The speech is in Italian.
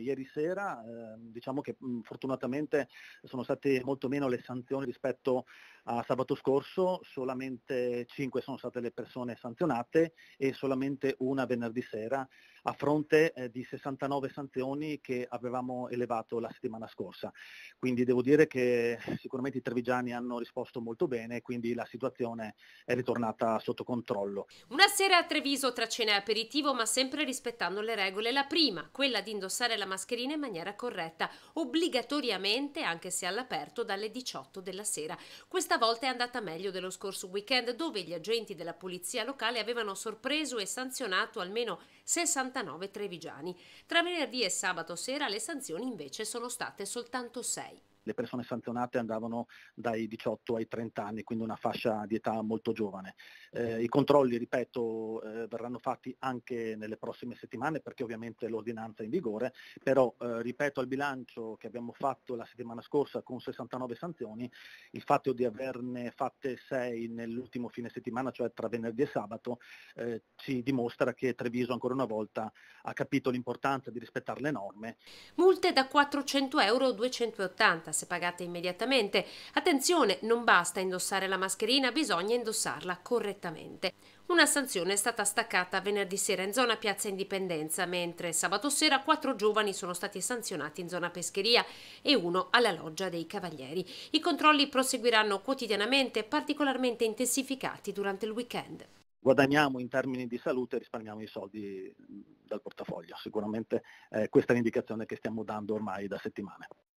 Ieri sera eh, diciamo che mh, fortunatamente sono state molto meno le sanzioni rispetto a sabato scorso, solamente 5 sono state le persone sanzionate e solamente una venerdì sera a fronte eh, di 69 sanzioni che avevamo elevato la settimana scorsa. Quindi devo dire che sicuramente i trevigiani hanno risposto molto bene, e quindi la situazione è ritornata sotto controllo. Una sera a Treviso tra cena e aperitivo, ma sempre rispettando le regole. La prima, quella di indossare la mascherina in maniera corretta, obbligatoriamente anche se all'aperto dalle 18 della sera. Questa volta è andata meglio dello scorso weekend dove gli agenti della polizia locale avevano sorpreso e sanzionato almeno 69 trevigiani. Tra venerdì e sabato sera le sanzioni invece sono state soltanto 6 le persone sanzionate andavano dai 18 ai 30 anni, quindi una fascia di età molto giovane. Eh, I controlli, ripeto, eh, verranno fatti anche nelle prossime settimane perché ovviamente l'ordinanza è in vigore, però eh, ripeto al bilancio che abbiamo fatto la settimana scorsa con 69 sanzioni, il fatto di averne fatte 6 nell'ultimo fine settimana, cioè tra venerdì e sabato, eh, ci dimostra che Treviso ancora una volta ha capito l'importanza di rispettare le norme. Multe da 400 euro 280 tasse pagate immediatamente. Attenzione, non basta indossare la mascherina, bisogna indossarla correttamente. Una sanzione è stata staccata venerdì sera in zona Piazza Indipendenza, mentre sabato sera quattro giovani sono stati sanzionati in zona Pescheria e uno alla Loggia dei Cavalieri. I controlli proseguiranno quotidianamente, particolarmente intensificati durante il weekend guadagniamo in termini di salute e risparmiamo i soldi mm, dal portafoglio. Sicuramente eh, questa è l'indicazione che stiamo dando ormai da settimane.